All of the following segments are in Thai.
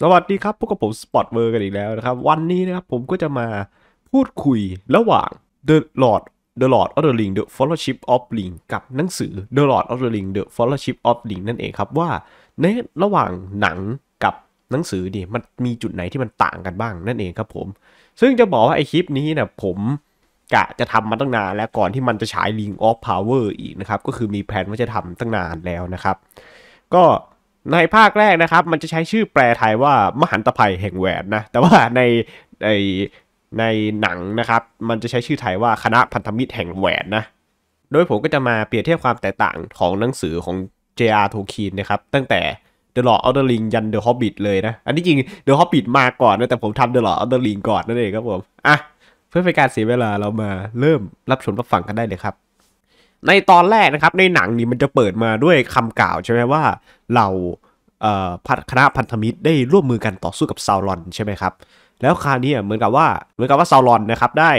สวัสดีครับ พวกกับผมสปอตเวอร์กันอีกแล้วนะครับวันนี้นะครับผมก็จะมาพูดคุยระหว่าง The Lord The Lord of the Ring The Fellowship of Ring กับหนังสือ The Lord of the Ring The Fellowship of Ring นั่นเองครับว่าในระหว่างหนังกับหนังสือเนี่ยมันมีจุดไหนที่มันต่างกันบ้างนั่นเองครับผม ซึ่งจะบอกว่าไอคลิปนี้นะผมกะจะทำมาตั้งนาน แล้วก่อนที่มันจะฉาย Ring of Power อีกนะครับก็คือมีแผนว่าจะทำตั้งนานแล้วนะครับ ก็ในภาคแรกนะครับมันจะใช้ชื่อแปลไทยว่ามหันตภัยแห่งแหวนนะแต่ว่าในในในหนังนะครับมันจะใช้ชื่อไทยว่าคณะพันธมิตรแห่งแหวนนะโดยผมก็จะมาเปรียบเทียบความแตกต่างของหนังสือของ J.R. t ร์ k i คินะครับตั้งแต่ The Lord of the Ring ยัน The Hobbit เลยนะ อันนี้จริง The Hobbit มาก่อนนะแต่ผมทำ The Lord of the Ring ก่อนนั่นเองครับผมอ่ะเพื่อเป็นการเสียเวลาเรามาเริ่มรับชมรับฟังกันได้เลยครับในตอนแรกนะครับในหนังนี่มันจะเปิดมาด้วยคำกล่าวใช่ไหมว่าเราคณะพันธมิตรได้ร่วมมือกันต่อสู้กับซาวอนใช่ไหมครับ แล้วคราวนี้เหมือนกับว่าเหมือนกับว่าซาวอนนะครับ ได้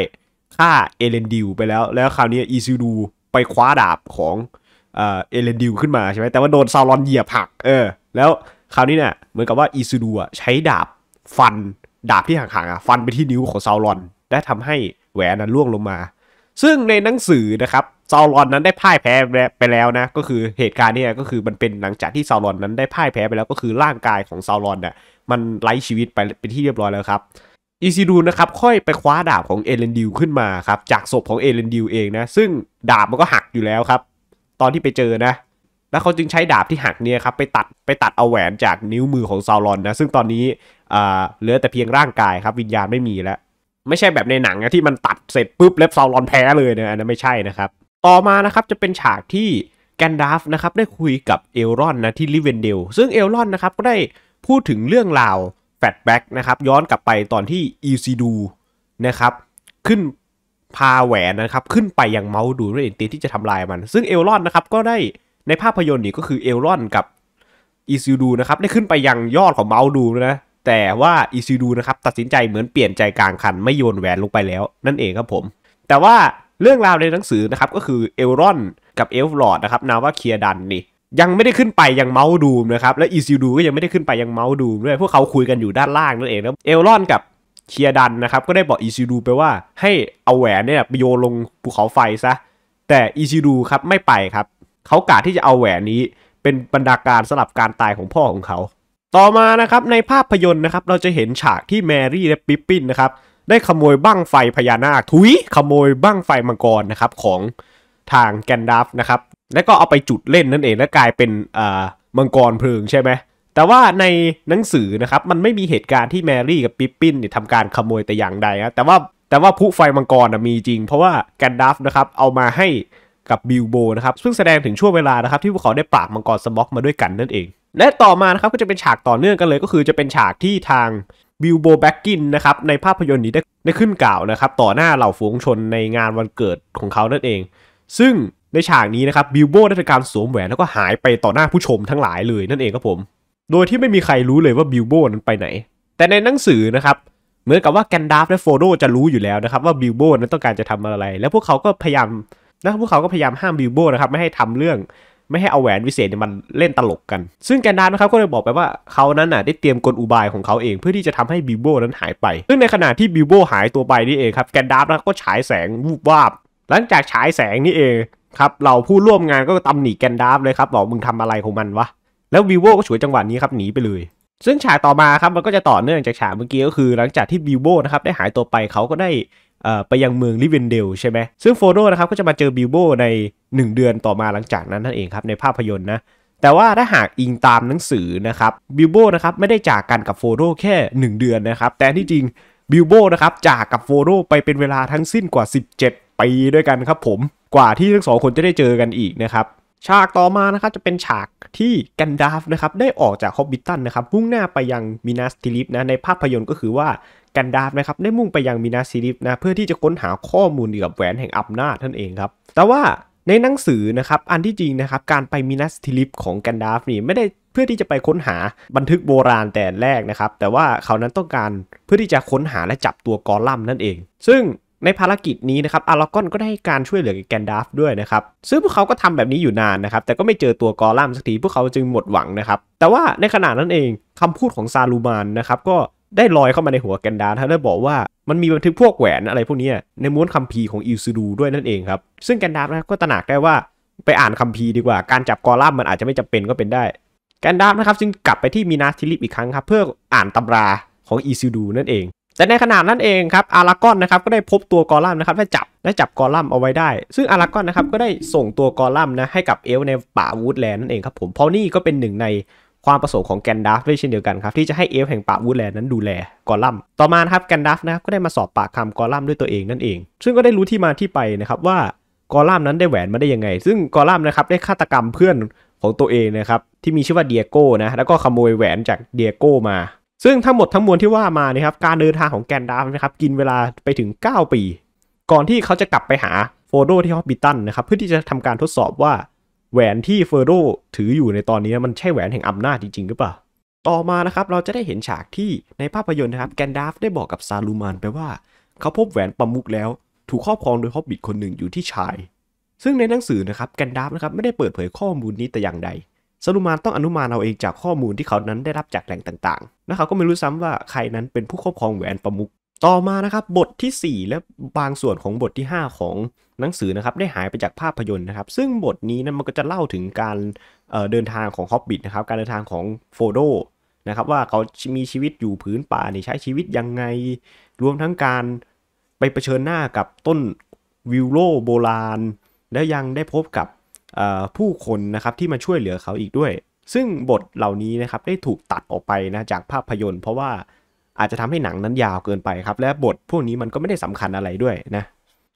ฆ่าเอเลนดิวไปแล้วแล้วคราวนี้อีซิดูไปคว้าดาบของเอเลนดิวขึ้นมาใช่ไหมแต่ว่าโดนซาวอนเหยียบหัก เออแล้วคราวนี้เนี่ยเหมือนกับว่าอีซิดูใช้ดาบฟันดาบที่ห่างๆฟันไปที่นิ้วของซาวอนได้ทำให้แหวนนั้นล่วงลงมา ซึ่งในหนังสือนะครับซาลอนนั้นได้พ่ายแพ้ไปแล้วนะ ก็คือเหตุการณ์เนี่ยก็คือมันเป็นหลังจากที่ซาลอน นั้นได้พ่ายแพ้ไปแล้ว ก็คือร่างกายของซาลอนเนี่ยมันไร้ชีวิตไปเป็นที่เรียบร้อยแล้วครับ อีซิดูนะครับค่อยไปคว้าดาบของเอเลนดิวขึ้นมาครับจากศพของเอเลนดิวเองนะ ซึ่งดาบมันก็หักอยู่แล้วครับ ตอนที่ไปเจอนะ แล้วเขาจึงใช้ดาบที่หักเนี่ยครับไปตัดไปตัดเอาแหวนจากนิ้วมือของซาลอนนะ ซึ่งตอนนี้เหลือแต่เพียงร่างกายครับวิญญาณไม่มีแล้ว ไม่ใช่แบบในหนังนะที่มันตัดเสร็จปุ๊บเล็บซาลอนแพ้เลยนะอันนั้นไม่ใช่นะครับต่อมานะครับจะเป็นฉากที่แกนดาฟนะครับได้คุยกับเอลรอนนะที่ลิเวนเดลซึ่งเอลรอนนะครับก็ได้พูดถึงเรื่องราวแฟลชแบ็กนะครับย้อนกลับไปตอนที่อีซีดูนะครับขึ้นพาแหวนนะครับขึ้นไปยังเมาดูเรนตีที่จะทำลายมัน ซึ่งเอลรอนนะครับก็ได้ในภาพยนตร์นี่ก็คือเอลรอนกับอีซิดูนะครับได้ขึ้นไปยังยอดของเมาดูนะแต่ว่าอีซิดูนะครับตัดสินใจเหมือนเปลี่ยนใจกลางคันไม่โยนแหวนลงไปแล้วนั่นเองครับผมแต่ว่าเรื่องราวในหนังสือนะครับก็คือเอลรอนกับเอลฟลอร์ดนะครับนาว่าเคียดันนี่ ยังไม่ได้ขึ้นไปยังเมาส์ดูมนะครับและอีซิลดูก็ยังไม่ได้ขึ้นไปยังเมาส์ดูมด้วยพวกเขาคุยกันอยู่ด้านล่างนั่นเองแล้วเอลรอนกับเคียดันนะครับก็ได้บอกอีซิลดูไปว่าให้เอาแหวนเนี่ยไปโยนลงภูเขาไฟซะแต่อีซิลดูครับไม่ไปครับเขากาที่จะเอาแหวนนี้เป็นบรรดาการสลับการตายของพ่อของเขา ต่อมานะครับในภาพยนตร์นะครับเราจะเห็นฉากที่แมรี่และปิปปินนะครับได้ขโมยบั้งไฟพญานาคทุย ขโมยบั้งไฟมังกรนะครับของทางแกนดัฟนะครับแล้วก็เอาไปจุดเล่นนั่นเองและกลายเป็นอ่ามังกรเพลิงใช่ไหม แต่ว่าในหนังสือนะครับมันไม่มีเหตุการณ์ที่แมรี่กับปิปปินเนี่ยทำการขโมยแต่อย่างใดนะแต่ว่าแต่ว่าผู้ไฟมังกรนะมีจริงเพราะว่าแกนดัฟนะครับเอามาให้กับบิลโบนะครับ ซึ่งแสดงถึงช่วงเวลานะครับ ที่พวกเขาได้ปราบมังกรสม็อกมาด้วยกันนั่นเอง และต่อมานะครับก็จะเป็นฉากต่อเนื่องกันเลยก็คือ จะเป็นฉากที่ทางบิลโบแบ็กกินนะครับในภาพยนตร์นี้ได้ได้ขึ้นกล่าวนะครับต่อหน้าเหล่าฝูงชนในงานวันเกิดของเขานั่นเอง ซึ่งในฉากนี้นะครับบิลโบได้ทำการสวมแหวนแล้วก็หายไปต่อหน้าผู้ชมทั้งหลายเลย นั่นเองครับผม โดยที่ไม่มีใครรู้เลยว่าบิลโบนั้นไปไหน แต่ในหนังสือนะครับเหมือนกับว่าแกนดาฟและโฟโดจะรู้อยู่แล้วนะครับว่าบิลโบนั้นต้องการจะทำอะไร แล้วพวกเขาก็พยายามนะพวกเขาก็พยายามห้ามบิลโบนะครับไม่ให้ทำเรื่องไม่ให้เอาแหวนวิเศษเนี่ยมันเล่นตลกกัน ซึ่งแกนดานนะครับก็เลยบอกไปว่าเขานั้นน่ะได้เตรียมกลอุบายของเขาเองเพื่อที่จะทำให้บิวโบนั้นหายไป ซึ่งในขณะที่บิวโบหายตัวไปนี่เองครับแกนดานนะก็ฉายแสงวูบวาบ หลังจากฉายแสงนี่เองครับเราผู้ร่วมงานก็ตำหนิแกนดานเลยครับบอกมึงทำอะไรของมันวะ แล้วบิวโบก็ฉวยจังหวะนี้ครับหนีไปเลย ซึ่งฉากต่อมาครับมันก็จะต่อเนื่องจากฉากเมื่อกี้ก็คือ หลังจากที่บิวโบนะครับได้หายตัวไปเขาก็ได้ไปยังเมืองลิเวนเดลใช่ไหมซึ่งโฟโดนะครับก็จะมาเจอบิลโบใน 1 เดือนต่อมาหลังจากนั้นนั่นเองครับในภาพยนตร์นะแต่ว่าถ้าหากอิงตามหนังสือนะครับบิลโบนะครับไม่ได้จากกันกับโฟโดแค่ 1 เดือนนะครับแต่ที่จริงบิลโบนะครับจากกับโฟโดไปเป็นเวลาทั้งสิ้นกว่า 17ปีด้วยกันครับผมกว่าที่ทั้งสองคนจะได้เจอกันอีกนะครับฉากต่อมานะครับจะเป็นฉากที่กันดาฟนะครับได้ออกจากฮอบบิตันนะครับมุ่งหน้าไปยังมินาสติลิฟนะในภาพยนตร์ก็คือว่ากันดาร์ฟนะครับได้มุ่งไปยังมินาซิริฟนะเพื่อที่จะค้นหาข้อมูลเกี่ยวกับแหวนแห่งอับนาท่านเองครับแต่ว่าในหนังสือนะครับอันที่จริงนะครับการไปมินาซิริฟของกันดารฟนี่ไม่ได้เพื่อที่จะไปค้นหาบันทึกโบราณแต่แรกนะครับแต่ว่าเขานั้นต้องการเพื่อที่จะค้นหาและจับตัวกอลัมนั่นเอง ซึ่งในภารกิจนี้นะครับอาร์ลกอนก็ได้ให้การช่วยเหลือแกนดาฟด้วยนะครับซึ่งพวกเขาก็ทำแบบนี้อยู่นานนะครับแต่ก็ไม่เจอตัวกอลัมสักทีพวกเขาจึงหมดหวังนะครับแต่ว่าในขณะนั้นเอง คำพูดของซาลูมานนะครับก็ได้ลอยเข้ามาในหัวแกนดารแล้วบอกว่ามันมีบันทึกพวกแหวนอะไรพวกนี้ในม้วนคัมภีร์ของอิลซูดูด้วยนั่นเองครับซึ่งแกนดารนะก็ตระหนักได้ว่าไปอ่านคัมภีร์ดีกว่าการจับกอลัมมันอาจจะไม่จำเป็นก็เป็นได้แกนดารนะครับจึงกลับไปที่มีนาทิลิปอีกครั้งครับเพื่ออ่านตำราของอิลซูดูนั่นเอง แต่ในขณะนั้นเองครับอารากอนนะครับก็ได้พบตัวกอลัมนะครับและจับและจับกอลัมเอาไว้ได้ ซึ่งอารากอนนะครับก็ได้ส่งตัวกอลัมนะให้กับเอลในป่าวูดแลนด์นั่นเองครับผมเพราะนี่ก็เป็นหนึ่งในความประสงค์ของแกนดัฟด้วยเช่นเดียวกันครับ ที่จะให้เอฟแห่งป่าวูดแลนด์นั้นดูแล กอลัมต่อมาครับแกนดัฟนะครับก็ได้มาสอบปากคำกอลัมด้วยตัวเองนั่นเอง ซึ่งก็ได้รู้ที่มาที่ไปนะครับว่ากอลัมนั้นได้แหวนมาได้ยังไง ซึ่งกอลัมนะครับได้ฆาตกรรมเพื่อนของตัวเองนะครับที่มีชื่อว่าเดียโก้นะแล้วก็ขโมยแหวนจากเดียโก้มา ซึ่งทั้งหมดทั้งมวลที่ว่ามานะครับการเดินทางของแกนดัฟนะครับกินเวลาไปถึง 9 ปีก่อนที่เขาจะกลับไปหาโฟโดที่ฮอบบิตันนะครับเพื่อที่จะทำการทดสอบว่าแหวนที่เฟอร์โรถืออยู่ในตอนนี้มันใช่แหวนแห่งอำนาจจริงๆหรือเปล่าต่อมานะครับเราจะได้เห็นฉากที่ในภาพยนตร์นะครับแกนดาฟได้บอกกับซาลูมานไปว่าเขาพบแหวนประมุกแล้ว ถูกครอบครองโดยฮอบบิทคนหนึ่งอยู่ที่ชาย ซึ่งในหนังสือนะครับแกนดาฟนะครับไม่ได้เปิดเผยข้อมูลนี้แต่อย่างใดซาลูมานต้องอนุมานเอาเองจากข้อมูลที่เขานั้นได้รับจากแหล่งต่างๆและเขาก็ไม่รู้ซ้ำว่าใครนั้นเป็นผู้ครอบครองแหวนประมุกต่อมานะครับบทที่ 4 และบางส่วนของบทที่ 5 ของหนังสือนะครับได้หายไปจากภาพยนตร์นะครับ ซึ่งบทนี้นะมันก็จะเล่าถึงการเเดินทางของฮอบบิทนะครับการเดินทางของโฟโดนะครับว่าเขามีชีวิตอยู่พื้นป่าใช้ชีวิตยังไงรวมทั้งการไปเผชิญหน้ากับต้นวิลโลโบราณ และยังได้พบกับผู้คนนะครับที่มาช่วยเหลือเขาอีกด้วย ซึ่งบทเหล่านี้นะครับได้ถูกตัดออกไปนะจากภาพยนตร์ เพราะว่าอาจจะทำให้หนังนั้นยาวเกินไปครับและบทพวกนี้มันก็ไม่ได้สำคัญอะไรด้วยนะ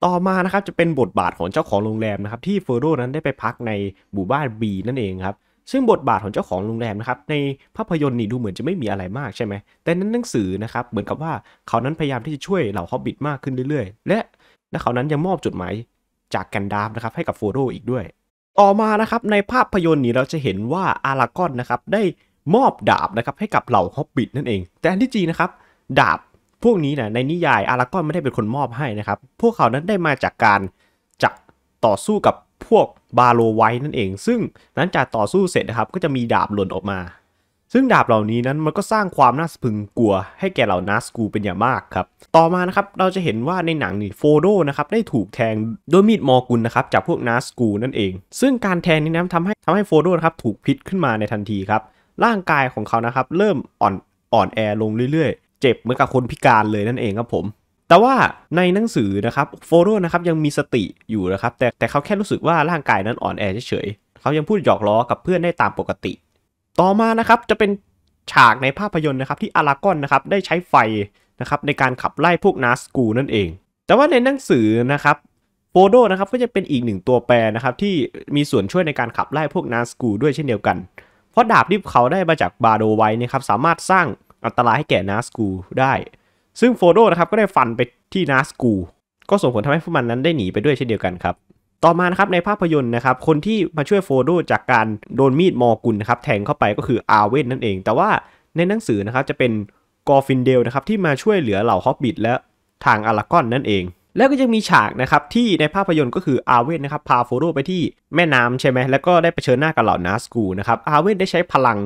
ต่อมานะครับจะเป็นบทบาทของเจ้าของโรงแรมนะครับที่เฟอร์โรนั้นได้ไปพักในหมู่บ้านบีนั่นเองครับซึ่งบทบาทของเจ้าของโรงแรมนะครับในภาพยนตร์นี่ดูเหมือนจะไม่มีอะไรมากใช่ไหมแต่นั้นหนังสือนะครับเหมือนกับว่าเขานั้นพยายามที่จะช่วยเหล่าฮอบบิทมากขึ้นเรื่อย ๆ และและเขานั้นยังมอบจดหมายจากแกนดามนะครับให้กับเฟอร์โรอีกด้วยต่อมานะครับในภาพยนตร์นี้เราจะเห็นว่าอารากอนนะครับได้มอบดาบนะครับให้กับเหล่าฮอบบิทนั่นเอง แต่อันที่จริงนะครับดาบพวกนี้นะในนิยายอารากอนไม่ได้เป็นคนมอบให้นะครับพวกเขานั้นได้มาจากการจักต่อสู้กับพวกบาโลไว้นั่นเอง ซึ่งหลังจากต่อสู้เสร็จนะครับ ก็จะมีดาบหล่นออกมา ซึ่งดาบเหล่านี้นั้นมันก็สร้างความน่าสะพึงกลัวให้แก่เหล่านัสกูเป็นอย่างมากครับต่อมานะครับเราจะเห็นว่าในหนังนี่โฟโดนะครับได้ถูกแทงด้วยมีดมอกุลนะครับจากพวกนัสกูนั่นเองซึ่งการแทงนี้นะทำให้ทำให้โฟโดนะครับถูกพิษขึ้นมาในทันทีครับร่างกายของเขานะครับเริ่มอ่อนอ่อนแอลงเรื่อยๆ เจ็บเหมือนกับคนพิการเลยนั่นเองครับผม แต่ว่าในหนังสือนะครับโฟโรนะครับยังมีสติอยู่นะครับแต่แต่เขาแค่รู้สึกว่าร่างกายนั้นอ่อนแอเฉยๆ เขายังพูดหยอกล้อกับเพื่อนได้ตามปกติ ต่อมานะครับจะเป็นฉากในภาพยนตร์นะครับที่อารากอนนะครับได้ใช้ไฟนะครับในการขับไล่พวกนาสกูนั่นเอง แต่ว่าในหนังสือนะครับโฟโดนะครับก็จะเป็นอีกหนึ่งตัวแปรนะครับที่มีส่วนช่วยในการขับไล่พวกนาสกูด้วยเช่นเดียวกันพราะดาบที่เขาได้มาจากบาโดไว้นะครับสามารถสร้างอันตรายให้แก่นาสกูได้ ซึ่งโฟโดนะครับก็ได้ฟันไปที่นาสกูก็ส่งผลทำให้พวกมันนั้นได้หนีไปด้วยเช่นเดียวกันครับ ต่อมานะครับในภาพยนตร์นะครับคนที่มาช่วยโฟโดจากการโดนมีดมอกุลนะครับแทงเข้าไปก็คืออาเวนนั่นเอง แต่ว่าในหนังสือนะครับจะเป็นกอฟินเดลนะครับที่มาช่วยเหลือเหล่าฮอบบิทและทางอารากอนนั่นเองแล้วก็ยังมีฉากนะครับที่ในภาพยนตร์ก็คืออาเวนนะครับพาโฟโรไปที่แม่น้ำใช่ไหมแล้วก็ได้ไปเชิญหน้ากับเหล่านาสกูนะครับอาเวนได้ใช้พลัง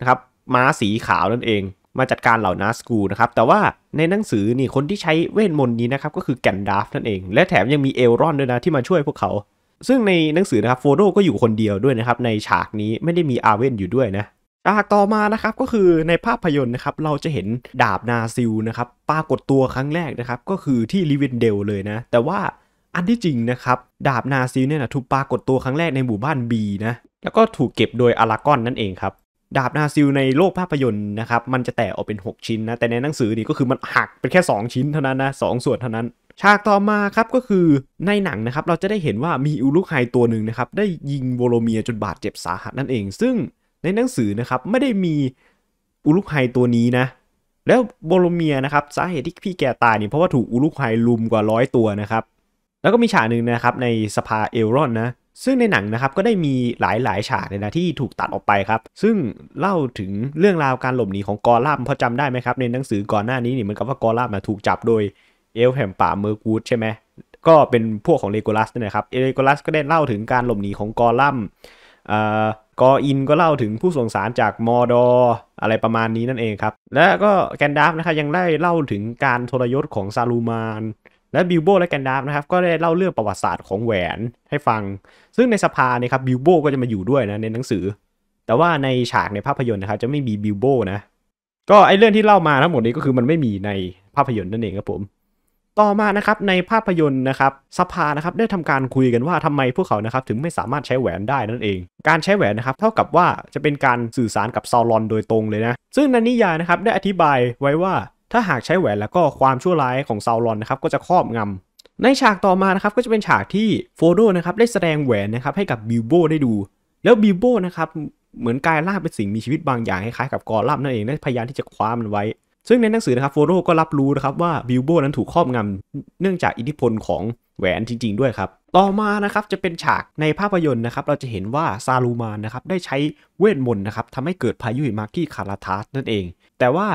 นะครับม้าสีขาวนั่นเอง มาจัดการเหล่านาสกูนะครับแต่ว่าในหนังสือนี่คนที่ใช้เวทมนต์นี้นะครับก็คือแกนดาฟนั่นเอง และแถมยังมีเอลรอนด้วยนะที่มาช่วยพวกเขา ซึ่งในหนังสือนะครับโฟโรก็อยู่คนเดียวด้วยนะครับในฉากนี้ไม่ได้มีอาเวนอยู่ด้วยนะฉากต่อมานะครับก็คือในภาพยนตร์นะครับเราจะเห็นดาบนาซิลนะครับปรากฏตัวครั้งแรกนะครับก็คือที่ลิเวนเดลเลยนะแต่ว่าอันที่จริงนะครับดาบนาซิลเนี่ยนะถูกปรากฏตัวครั้งแรกในหมู่บ้านบีนะแล้วก็ถูกเก็บโดยอารากอนนั่นเองครับดาบนาซิลในโลกภาพยนตร์นะครับมันจะแตกออกเป็น 6 ชิ้นนะแต่ในหนังสือนี่ก็คือมันหักเป็นแค่ 2 ชิ้นเท่านั้นนะสส่วนเท่านั้น ฉากต่อมาครับก็คือในหนังนะครับเราจะได้เห็นว่ามีอุลุกไฮตัวหนึ่งนะครับได้ยิงโวโลเมียจนบาดเจ็บสาหัสนั่นเองซึ่งในหนังสือนะครับไม่ได้มีอุลุกไฮตัวนี้นะ แล้วโบโลเมียนะครับสาเหตุที่พี่แกตายเนี่ยเพราะว่าถูกอุลุกไฮลุมกว่าร้อยตัวนะครับ แล้วก็มีฉากหนึ่งนะครับในสภาเอลรอนนะซึ่งในหนังนะครับก็ได้มีหลายหลายฉากเลยนะที่ถูกตัดออกไปครับ ซึ่งเล่าถึงเรื่องราวการหลบหนีของกอร่ามพอจำได้ไหมครับ ในหนังสือก่อนหน้านี้นี่มันก็ว่ากอร่ามถูกจับโดยเอลแห่งป่าเมอร์กูดใช่ไหมก็เป็นพวกของเลโกลัสนะครับเลโกลัส ก็ได้เล่าถึงการหลบหนีของกอร่ามกออินก็เล่าถึงผู้ส่งสารจากมอดออะไรประมาณนี้นั่นเองครับ และก็แกนดาฟนะครับยังได้เล่าถึงการทรยศของซาลูมานและบิลโบและแกนดาฟนะครับก็ได้เล่าเรื่องประวัติศาสตร์ของแหวนให้ฟัง ซึ่งในสภาเนี่ยครับบิลโบก็จะมาอยู่ด้วยนะในหนังสือ แต่ว่าในฉากในภาพยนตร์นะครับจะไม่มีบิลโบนะ ก็ไอเรื่องที่เล่ามาทั้งหมดนี้ก็คือมันไม่มีในภาพยนตร์นั่นเองครับผมต่อมานะครับในภาพยนตร์นะครับสภานะครับได้ทำการคุยกันว่าทำไมพวกเขานะครับถึงไม่สามารถใช้แหวนได้นั่นเอง การใช้แหวนนะครับเท่ากับว่าจะเป็นการสื่อสารกับซาลอน โดยตรงเลยนะซึ่งในนิยายนะครับได้อธิบายไว้ว่าถ้าหากใช้แหวนแล้วก็ความชั่วร้ายของซาลอนนะครับก็จะครอบงำในฉากต่อมานะครับก็จะเป็นฉากที่โฟโดนะครับได้แสดงแหวนนะครับให้กับบิวโบได้ดู แล้วบิวโบนะครับเหมือนกายล่าเป็นสิ่งมีชีวิตบางอย่างคล้ายๆกับกอลัมนั่นเองได้พยายามที่จะคว้ามันไว้ซึ่งในหนังสือนะครับโฟโรก็รับรู้นะครับว่าบิลโบนั้นถูกครอบงำเนื่องจากอิทธิพลของแหวนจริงๆด้วยครับ ต่อมานะครับจะเป็นฉากในภาพยนตร์นะครับ เราจะเห็นว่า ซาลูมานนะครับ ได้ใช้เวทมนต์นะครับทำให้เกิดพายุหิมะที่คาราทัสนั่นเอง แต่ว่า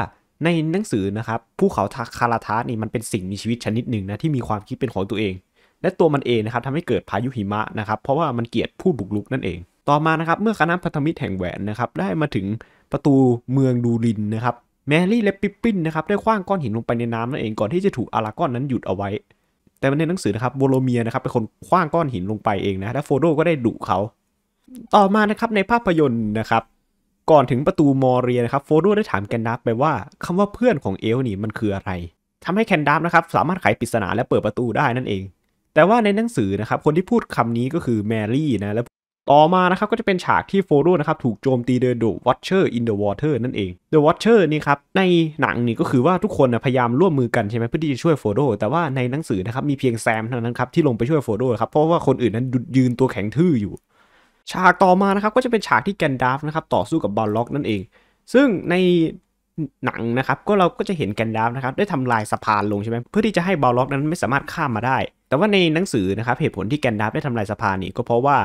ในหนังสือนะครับภูเขาทาคาราทัสนี่มันเป็นสิ่งมีชีวิตชนิดหนึ่งนะที่มีความคิดเป็นของตัวเอง และตัวมันเองนะครับทำให้เกิดพายุหิมะนะครับเพราะว่ามันเกลียดผู้บุกรุกนั่นเองต่อมานะครับ เมื่อคณะพันธมิตรแห่งแหวนนะครับได้มาถึงประตูเมืองดูรินนะครับแมรี่และปิปปินนะครับได้คว้างก้อนหินลงไปในน้ำนั่นเองก่อนที่จะถูกอาราก้อนนั้นหยุดเอาไว้ แต่ในหนังสือนะครับโวโลเมียนะครับเป็นคนคว้างก้อนหินลงไปเองนะและโฟโดก็ได้ดุเขา ต่อมานะครับในภาพยนตร์นะครับก่อนถึงประตูมอเรียนะครับโฟโดได้ถามแคนดับไปว่าคำว่าเพื่อนของเอลนี่มันคืออะไรทำให้แคนดับนะครับสามารถไขปริศนาและเปิดประตูได้นั่นเอง แต่ว่าในหนังสือนะครับคนที่พูดคำนี้ก็คือแมรี่นะและต่อมานะครับก็จะเป็นฉากที่โฟโรนะครับถูกโจมตีโดยดอวชเชอร์อินเดอะวอเตอร์นั่นเองเดอะวอชเชอร์นี่ครับ ในหนังนี่ก็คือว่าทุกคนนะพยายามร่วมมือกันใช่ไหมเพื่อที่จะช่วยโฟโรแต่ว่าในหนังสือนะครับมีเพียงแซมเท่านั้นครับ ที่ลงไปช่วยโฟโรครับ เพราะว่าคนอื่นนั้นยืนตัวแข็งทื่ออยู่ ฉากต่อมานะครับก็จะเป็นฉากที่แกนดาฟนะครับต่อสู้กับบอลล็อกนั่นเอง ซึ่งในหนังนะครับก็เราก็จะเห็นแกนดาฟนะครับได้ทำลายสะพานลงใช่ไหมเพื่อที่จะให้บอลล็อกนั้นไม่สามารถข้ามมาได้ แต่ว่าในหนังสือนะครับเหตุผลที่แกนดาฟได้ทำลายสะพานนี่ก็เพราะว่า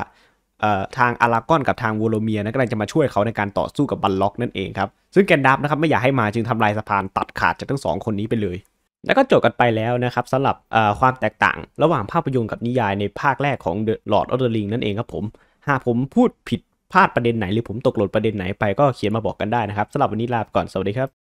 ทางอารากอนกับทางวูโลเมียนะกำลังจะมาช่วยเขาในการต่อสู้กับบัลล็อกนั่นเองครับ ซึ่งแกนดับนะครับไม่อยากให้มาจึงทำลายสะพานตัดขาดจากทั้งสองคนนี้ไปเลย แล้วก็จบกันไปแล้วนะครับสำหรับความแตกต่างระหว่างภาพยนตร์กับนิยายในภาคแรกของ The Lord of the Ring นั่นเองครับผมหากผมพูดผิดพลาดประเด็นไหนหรือผมตกหล่นประเด็นไหนไปก็เขียนมาบอกกันได้นะครับสำหรับวันนี้ลาไปก่อนสวัสดีครับ